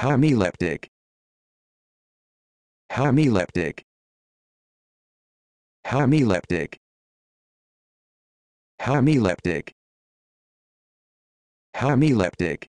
Hemileptic. Hemileptic. Hemileptic. Hemileptic. Hemileptic.